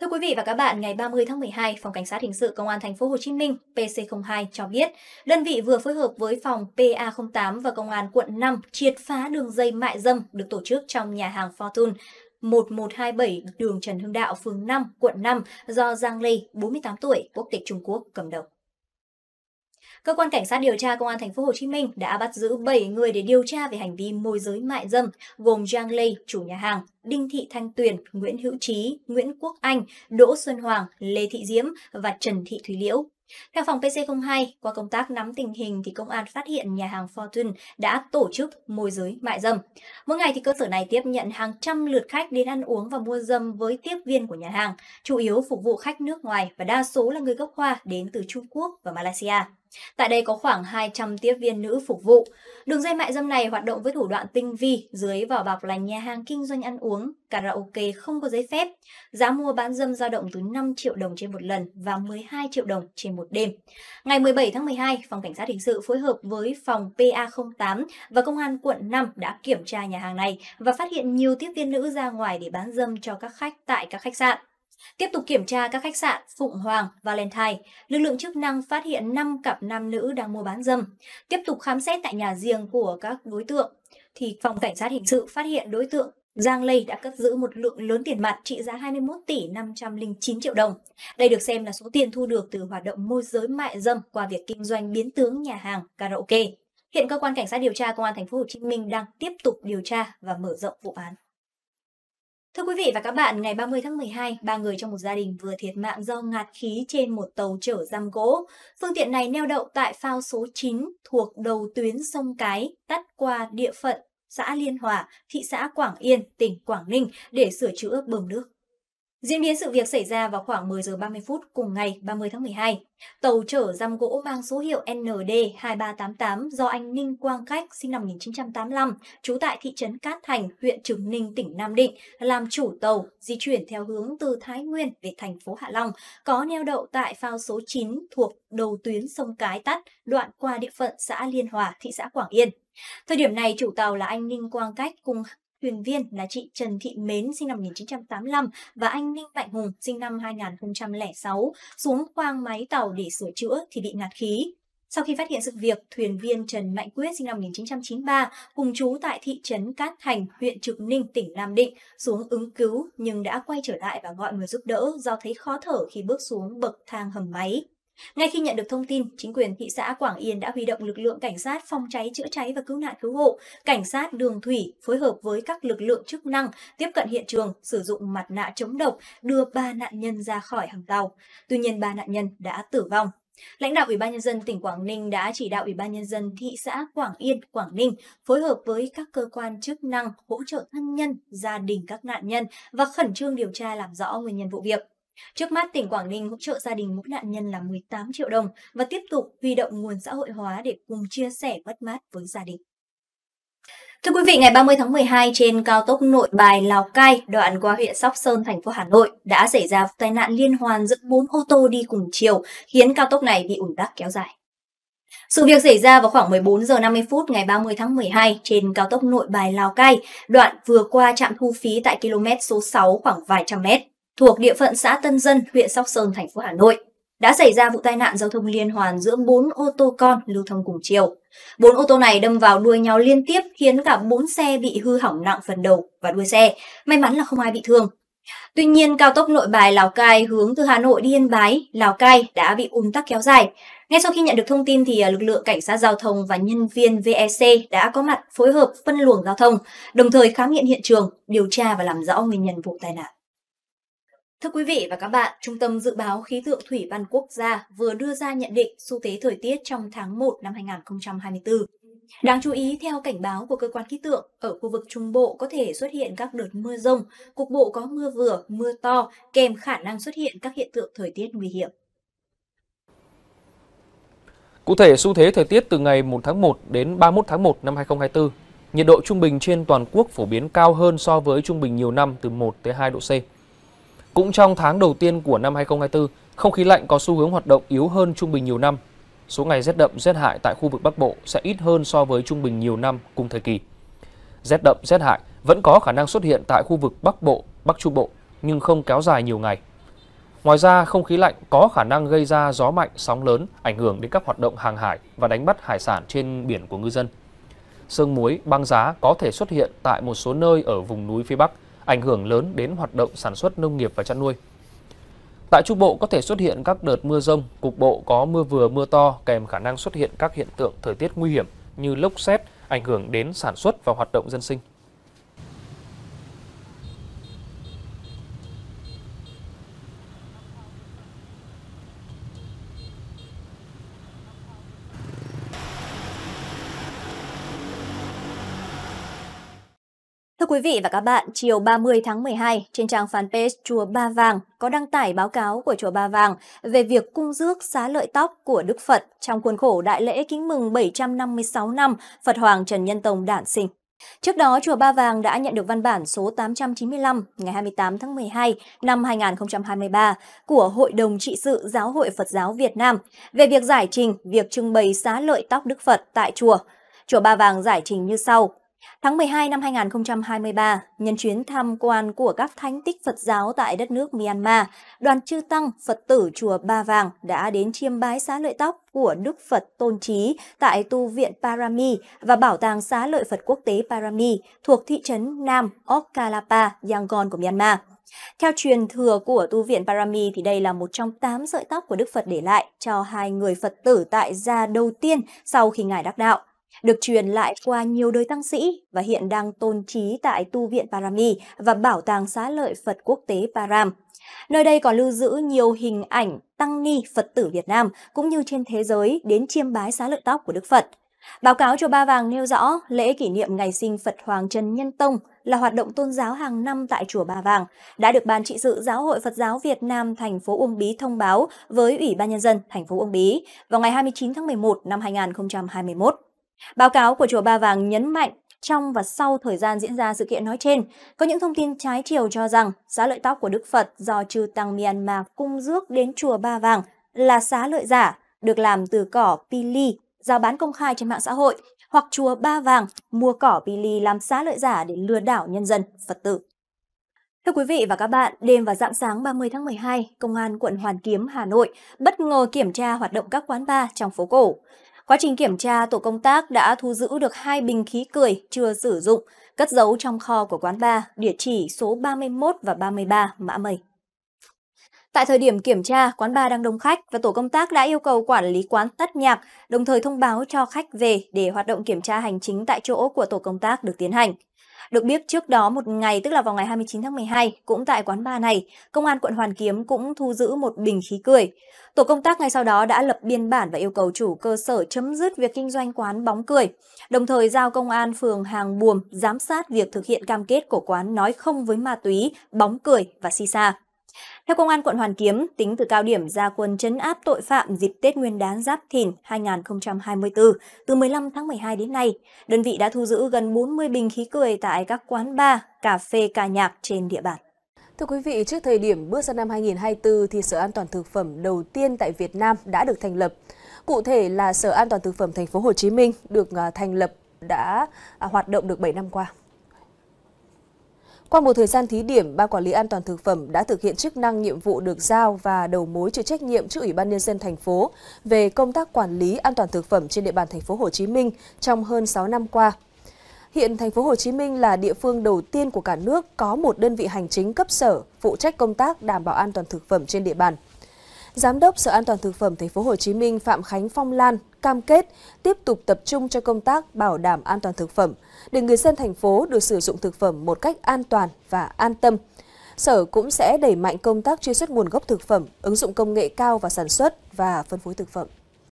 Thưa quý vị và các bạn, ngày 30 tháng 12, Phòng Cảnh sát Hình sự Công an Thành phố Hồ Chí Minh PC02 cho biết, đơn vị vừa phối hợp với phòng PA08 và Công an quận 5 triệt phá đường dây mại dâm được tổ chức trong nhà hàng Fortune 1127 đường Trần Hưng Đạo, phường 5, quận 5 do Giang Lê, 48 tuổi, quốc tịch Trung Quốc cầm đầu. Cơ quan cảnh sát điều tra công an thành phố Hồ Chí Minh đã bắt giữ 7 người để điều tra về hành vi môi giới mại dâm, gồm Giang Lê, chủ nhà hàng, Đinh Thị Thanh Tuyền, Nguyễn Hữu Trí, Nguyễn Quốc Anh, Đỗ Xuân Hoàng, Lê Thị Diễm và Trần Thị Thúy Liễu. Theo phòng PC02, qua công tác nắm tình hình thì công an phát hiện nhà hàng Fortune đã tổ chức môi giới mại dâm. Mỗi ngày thì cơ sở này tiếp nhận hàng trăm lượt khách đến ăn uống và mua dâm với tiếp viên của nhà hàng, chủ yếu phục vụ khách nước ngoài và đa số là người gốc Hoa đến từ Trung Quốc và Malaysia. Tại đây có khoảng 200 tiếp viên nữ phục vụ. Đường dây mại dâm này hoạt động với thủ đoạn tinh vi, dưới vỏ bọc là nhà hàng kinh doanh ăn uống, karaoke không có giấy phép. Giá mua bán dâm dao động từ 5 triệu đồng trên một lần và 12 triệu đồng trên một đêm. Ngày 17 tháng 12, Phòng Cảnh sát Hình sự phối hợp với phòng PA08 và Công an quận 5 đã kiểm tra nhà hàng này và phát hiện nhiều tiếp viên nữ ra ngoài để bán dâm cho các khách tại các khách sạn. Tiếp tục kiểm tra các khách sạn Phụng Hoàng, Valentine, lực lượng chức năng phát hiện 5 cặp nam nữ đang mua bán dâm. Tiếp tục khám xét tại nhà riêng của các đối tượng, thì phòng cảnh sát hình sự phát hiện đối tượng Giang Lê đã cất giữ một lượng lớn tiền mặt trị giá 21 tỷ 509 triệu đồng. Đây được xem là số tiền thu được từ hoạt động môi giới mại dâm qua việc kinh doanh biến tướng nhà hàng karaoke. Hiện cơ quan cảnh sát điều tra công an thành phố Hồ Chí Minh đang tiếp tục điều tra và mở rộng vụ án. Thưa quý vị và các bạn, ngày 30 tháng 12, ba người trong một gia đình vừa thiệt mạng do ngạt khí trên một tàu chở giam gỗ. Phương tiện này neo đậu tại phao số 9 thuộc đầu tuyến sông Cái, tắt qua địa phận xã Liên Hòa, thị xã Quảng Yên, tỉnh Quảng Ninh để sửa chữa bơm nước. Diễn biến sự việc xảy ra vào khoảng 10 giờ 30 phút cùng ngày 30 tháng 12. Tàu chở răm gỗ mang số hiệu ND2388 do anh Ninh Quang Khách sinh năm 1985, trú tại thị trấn Cát Thành, huyện Trường Ninh, tỉnh Nam Định, làm chủ tàu di chuyển theo hướng từ Thái Nguyên về thành phố Hạ Long, có neo đậu tại phao số 9 thuộc đầu tuyến sông Cái Tắt, đoạn qua địa phận xã Liên Hòa, thị xã Quảng Yên. Thời điểm này, chủ tàu là anh Ninh Quang Cách cùng Thuyền viên là chị Trần Thị Mến sinh năm 1985 và anh Ninh Mạnh Hùng sinh năm 2006 xuống khoang máy tàu để sửa chữa thì bị ngạt khí. Sau khi phát hiện sự việc, thuyền viên Trần Mạnh Quyết sinh năm 1993 cùng chú tại thị trấn Cát Thành, huyện Trực Ninh, tỉnh Nam Định xuống ứng cứu nhưng đã quay trở lại và gọi người giúp đỡ do thấy khó thở khi bước xuống bậc thang hầm máy. Ngay khi nhận được thông tin, chính quyền thị xã Quảng Yên đã huy động lực lượng cảnh sát phòng cháy chữa cháy và cứu nạn cứu hộ, cảnh sát đường thủy phối hợp với các lực lượng chức năng tiếp cận hiện trường, sử dụng mặt nạ chống độc đưa ba nạn nhân ra khỏi hàng tàu. Tuy nhiên ba nạn nhân đã tử vong. Lãnh đạo Ủy ban nhân dân tỉnh Quảng Ninh đã chỉ đạo Ủy ban nhân dân thị xã Quảng Yên, Quảng Ninh phối hợp với các cơ quan chức năng hỗ trợ thân nhân, gia đình các nạn nhân và khẩn trương điều tra làm rõ nguyên nhân vụ việc. Trước mắt, tỉnh Quảng Ninh hỗ trợ gia đình mỗi nạn nhân là 18 triệu đồng và tiếp tục huy động nguồn xã hội hóa để cùng chia sẻ mất mát với gia đình. Thưa quý vị, ngày 30 tháng 12 trên cao tốc Nội Bài Lào Cai, đoạn qua huyện Sóc Sơn, thành phố Hà Nội đã xảy ra tai nạn liên hoàn giữa 4 ô tô đi cùng chiều, khiến cao tốc này bị ủn tắc kéo dài. Sự việc xảy ra vào khoảng 14 giờ 50 phút ngày 30 tháng 12 trên cao tốc Nội Bài Lào Cai, đoạn vừa qua trạm thu phí tại km số 6 khoảng vài trăm mét thuộc địa phận xã Tân Dân, huyện Sóc Sơn, thành phố Hà Nội, đã xảy ra vụ tai nạn giao thông liên hoàn giữa 4 ô tô con lưu thông cùng chiều. 4 ô tô này đâm vào đuôi nhau liên tiếp khiến cả 4 xe bị hư hỏng nặng phần đầu và đuôi xe, may mắn là không ai bị thương. Tuy nhiên, cao tốc nội bài Lào Cai hướng từ Hà Nội đi Yên Bái, Lào Cai đã bị ùn tắc kéo dài. Ngay sau khi nhận được thông tin thì à, lực lượng cảnh sát giao thông và nhân viên VEC đã có mặt phối hợp phân luồng giao thông, đồng thời khám nghiệm hiện trường, điều tra và làm rõ nguyên nhân vụ tai nạn. Thưa quý vị và các bạn, Trung tâm Dự báo Khí tượng Thủy văn Quốc gia vừa đưa ra nhận định xu thế thời tiết trong tháng 1 năm 2024. Đáng chú ý, theo cảnh báo của cơ quan khí tượng, ở khu vực Trung Bộ có thể xuất hiện các đợt mưa rông, cục bộ có mưa vừa, mưa to, kèm khả năng xuất hiện các hiện tượng thời tiết nguy hiểm. Cụ thể, xu thế thời tiết từ ngày 1 tháng 1 đến 31 tháng 1 năm 2024, nhiệt độ trung bình trên toàn quốc phổ biến cao hơn so với trung bình nhiều năm từ 1 tới 2 độ C cũng trong tháng đầu tiên của năm 2024, không khí lạnh có xu hướng hoạt động yếu hơn trung bình nhiều năm. Số ngày rét đậm rét hại tại khu vực Bắc Bộ sẽ ít hơn so với trung bình nhiều năm cùng thời kỳ. Rét đậm rét hại vẫn có khả năng xuất hiện tại khu vực Bắc Bộ, Bắc Trung Bộ nhưng không kéo dài nhiều ngày. Ngoài ra, không khí lạnh có khả năng gây ra gió mạnh, sóng lớn, ảnh hưởng đến các hoạt động hàng hải và đánh bắt hải sản trên biển của ngư dân. Sương muối, băng giá có thể xuất hiện tại một số nơi ở vùng núi phía Bắc – ảnh hưởng lớn đến hoạt động sản xuất nông nghiệp và chăn nuôi. Tại Trung Bộ có thể xuất hiện các đợt mưa rông, cục bộ có mưa vừa mưa to kèm khả năng xuất hiện các hiện tượng thời tiết nguy hiểm như lốc xét ảnh hưởng đến sản xuất và hoạt động dân sinh. quý vị và các bạn, chiều 30 tháng 12, trên trang fanpage Chùa Ba Vàng có đăng tải báo cáo của Chùa Ba Vàng về việc cung dước xá lợi tóc của Đức Phật trong khuôn khổ đại lễ kính mừng 756 năm Phật Hoàng Trần Nhân Tông đản sinh. Trước đó, Chùa Ba Vàng đã nhận được văn bản số 895 ngày 28 tháng 12 năm 2023 của Hội đồng Trị sự Giáo hội Phật giáo Việt Nam về việc giải trình việc trưng bày xá lợi tóc Đức Phật tại chùa. Chùa Ba Vàng giải trình như sau – Tháng 12 năm 2023, nhân chuyến tham quan của các thánh tích Phật giáo tại đất nước Myanmar, đoàn chư tăng Phật tử chùa Ba Vàng đã đến chiêm bái xá lợi tóc của Đức Phật Tôn Trí tại tu viện Parami và bảo tàng xá lợi Phật quốc tế Parami thuộc thị trấn Nam Okkalapa, Yangon của Myanmar. Theo truyền thừa của tu viện Parami thì đây là một trong tám sợi tóc của Đức Phật để lại cho hai người Phật tử tại gia đầu tiên sau khi Ngài đắc đạo được truyền lại qua nhiều đời tăng sĩ và hiện đang tôn trí tại tu viện Parami và bảo tàng xá lợi Phật quốc tế Param. Nơi đây còn lưu giữ nhiều hình ảnh tăng ni Phật tử Việt Nam cũng như trên thế giới đến chiêm bái xá lợi tóc của Đức Phật. Báo cáo chùa Ba Vàng nêu rõ lễ kỷ niệm ngày sinh Phật Hoàng Trần Nhân Tông là hoạt động tôn giáo hàng năm tại chùa Ba Vàng đã được Ban trị sự Giáo hội Phật giáo Việt Nam thành phố Uông Bí thông báo với Ủy ban nhân dân thành phố Uông Bí vào ngày 29 tháng 11 năm 2021. Báo cáo của Chùa Ba Vàng nhấn mạnh trong và sau thời gian diễn ra sự kiện nói trên, có những thông tin trái chiều cho rằng xá lợi tóc của Đức Phật do chư tăng Myanmar cung dước đến chùa Ba Vàng là xá lợi giả, được làm từ cỏ pili, giao bán công khai trên mạng xã hội, hoặc chùa Ba Vàng mua cỏ pili làm xá lợi giả để lừa đảo nhân dân, Phật tử. Thưa quý vị và các bạn, đêm và dạng sáng 30 tháng 12, Công an quận Hoàn Kiếm, Hà Nội bất ngờ kiểm tra hoạt động các quán bar trong phố cổ. Quá trình kiểm tra, tổ công tác đã thu giữ được hai bình khí cười chưa sử dụng, cất giấu trong kho của quán bar, địa chỉ số 31 và 33 Mã Mây. Tại thời điểm kiểm tra, quán bar đang đông khách và tổ công tác đã yêu cầu quản lý quán tắt nhạc, đồng thời thông báo cho khách về để hoạt động kiểm tra hành chính tại chỗ của tổ công tác được tiến hành. Được biết trước đó một ngày, tức là vào ngày 29 tháng 12, cũng tại quán bar này, Công an quận Hoàn Kiếm cũng thu giữ một bình khí cười. Tổ công tác ngay sau đó đã lập biên bản và yêu cầu chủ cơ sở chấm dứt việc kinh doanh quán bóng cười, đồng thời giao Công an phường Hàng Buồm giám sát việc thực hiện cam kết của quán nói không với ma túy, bóng cười và si sa. Theo Công an quận Hoàn Kiếm, tính từ cao điểm ra quân chấn áp tội phạm dịp Tết Nguyên đán Giáp Thìn 2024, từ 15 tháng 12 đến nay, đơn vị đã thu giữ gần 40 bình khí cười tại các quán bar, cà phê, ca nhạc trên địa bàn. Thưa quý vị, trước thời điểm bước sang năm 2024 thì Sở An toàn thực phẩm đầu tiên tại Việt Nam đã được thành lập. Cụ thể là Sở An toàn thực phẩm thành phố Hồ Chí Minh được à, thành lập đã à, hoạt động được 7 năm qua. Qua một thời gian thí điểm, Ban Quản lý An toàn thực phẩm đã thực hiện chức năng nhiệm vụ được giao và đầu mối chịu trách nhiệm trước Ủy ban nhân dân thành phố về công tác quản lý an toàn thực phẩm trên địa bàn thành phố Hồ Chí Minh trong hơn 6 năm qua. Hiện thành phố Hồ Chí Minh là địa phương đầu tiên của cả nước có một đơn vị hành chính cấp sở phụ trách công tác đảm bảo an toàn thực phẩm trên địa bàn. Giám đốc Sở An toàn thực phẩm Thành phố Hồ Chí Minh Phạm Khánh Phong Lan cam kết tiếp tục tập trung cho công tác bảo đảm an toàn thực phẩm để người dân thành phố được sử dụng thực phẩm một cách an toàn và an tâm. Sở cũng sẽ đẩy mạnh công tác truy xuất nguồn gốc thực phẩm, ứng dụng công nghệ cao vào sản xuất và phân phối thực phẩm.